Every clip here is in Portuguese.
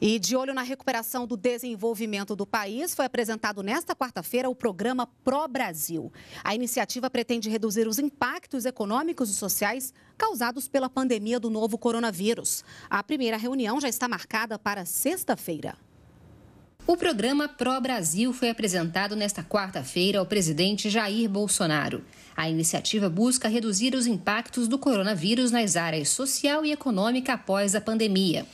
E de olho na recuperação do desenvolvimento do país, foi apresentado nesta quarta-feira o programa Pro Brasil. A iniciativa pretende reduzir os impactos econômicos e sociais causados pela pandemia do novo coronavírus. A primeira reunião já está marcada para sexta-feira. O programa Pro Brasil foi apresentado nesta quarta-feira ao presidente Jair Bolsonaro. A iniciativa busca reduzir os impactos do coronavírus nas áreas social e econômica após a pandemia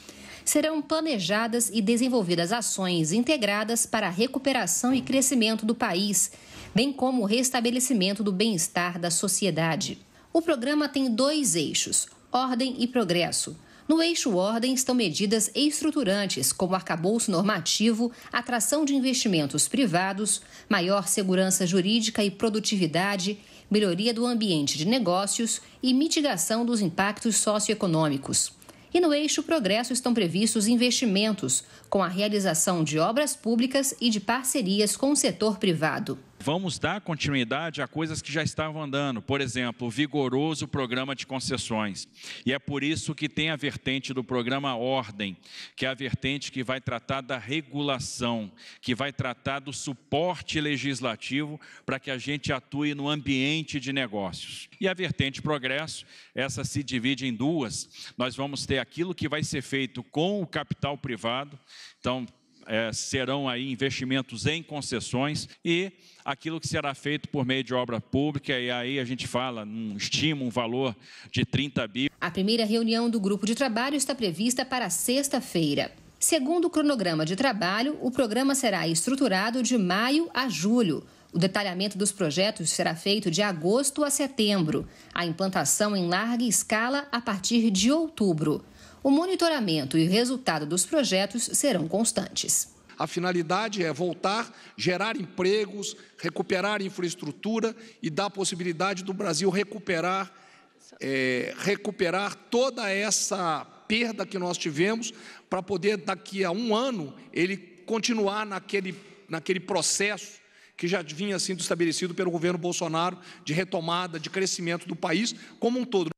serão planejadas e desenvolvidas ações integradas para a recuperação e crescimento do país, bem como o restabelecimento do bem-estar da sociedade. O programa tem dois eixos: ordem e progresso. No eixo ordem estão medidas estruturantes, como arcabouço normativo, atração de investimentos privados, maior segurança jurídica e produtividade, melhoria do ambiente de negócios e mitigação dos impactos socioeconômicos. E no eixo Progresso estão previstos investimentos, com a realização de obras públicas e de parcerias com o setor privado vamos dar continuidade a coisas que já estavam andando, por exemplo, o vigoroso programa de concessões. E é por isso que tem a vertente do programa Ordem, que é a vertente que vai tratar da regulação, que vai tratar do suporte legislativo para que a gente atue no ambiente de negócios. E a vertente Progresso, essa se divide em duas. Nós vamos ter aquilo que vai ser feito com o capital privado, então é, serão aí investimentos em concessões e aquilo que será feito por meio de obra pública, e aí a gente fala, um estima um valor de 30 bi. A primeira reunião do grupo de trabalho está prevista para sexta-feira. Segundo o cronograma de trabalho, o programa será estruturado de maio a julho. O detalhamento dos projetos será feito de agosto a setembro. A implantação em larga escala a partir de outubro o monitoramento e resultado dos projetos serão constantes. A finalidade é voltar, gerar empregos, recuperar infraestrutura e dar a possibilidade do Brasil recuperar, é, recuperar toda essa perda que nós tivemos para poder, daqui a um ano, ele continuar naquele, naquele processo que já vinha sendo estabelecido pelo governo Bolsonaro de retomada, de crescimento do país como um todo.